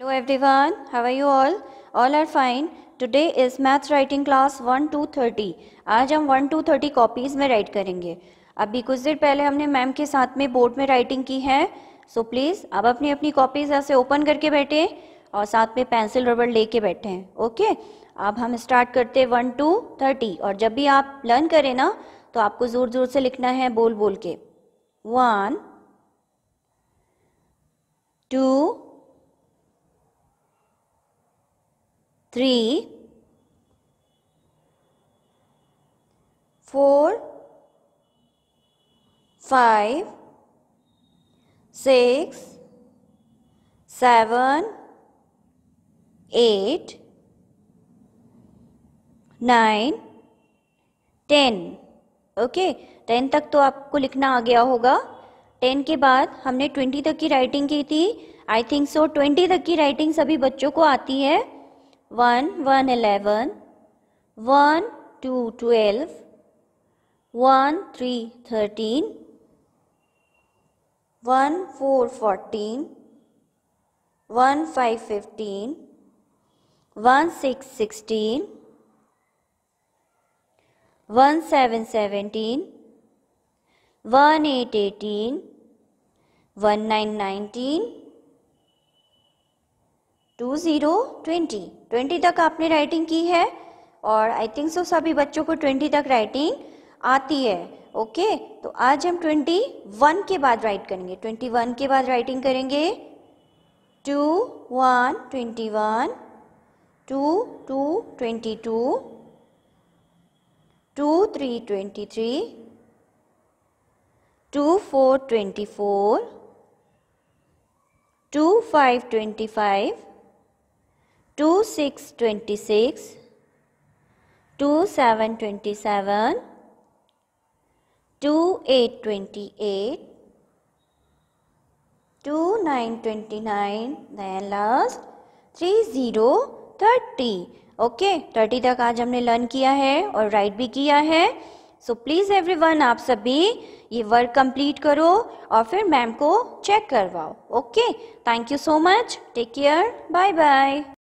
hello everyone are you all all are fine today is maths writing class one two thirty आज हम one two thirty copies में write करेंगे अभी कुछ देर पहले हमने मैम के साथ में बोर्ड में राइटिंग की है सो so प्लीज़ आप अपनी अपनी कॉपीज़ ऐसे ओपन करके बैठे और साथ में पेंसिल रबड़ ले के बैठे हैं ओके अब हम स्टार्ट करते हैं वन टू थर्टी और जब भी आप लर्न करें ना तो आपको ज़ोर ज़ोर से लिखना है बोल बोल के one two three, four, five, six, seven, eight, nine ten okay ten तक तो आपको लिखना आ गया होगा टेन के बाद हमने ट्वेंटी तक की राइटिंग की थी आई थिंक सो ट्वेंटी तक की राइटिंग सभी बच्चों को आती है 1, 1, 11, 1, 2, 12, 1, 3, 13, 1, 4, 14, 1, 5, 15, 1, 6, 16, 1, 7, 17, 1, 8, 18, 1, 9, 19, टू ज़ीरो ट्वेंटी ट्वेंटी तक आपने राइटिंग की है और आई थिंक सो सभी बच्चों को ट्वेंटी तक राइटिंग आती है ओके तो आज हम ट्वेंटी वन के बाद राइट करेंगे ट्वेंटी वन के बाद राइटिंग करेंगे two one twenty one two two twenty two two three twenty three two four twenty four two five twenty five two six twenty six two seven twenty seven two eight twenty eight two nine twenty nine then last three zero thirty okay thirty तक आज हमने learn किया है और right भी किया है so please everyone आप सभी ये वर्क कंप्लीट करो और फिर मैम को चेक करवाओ okay thank you so much take care bye bye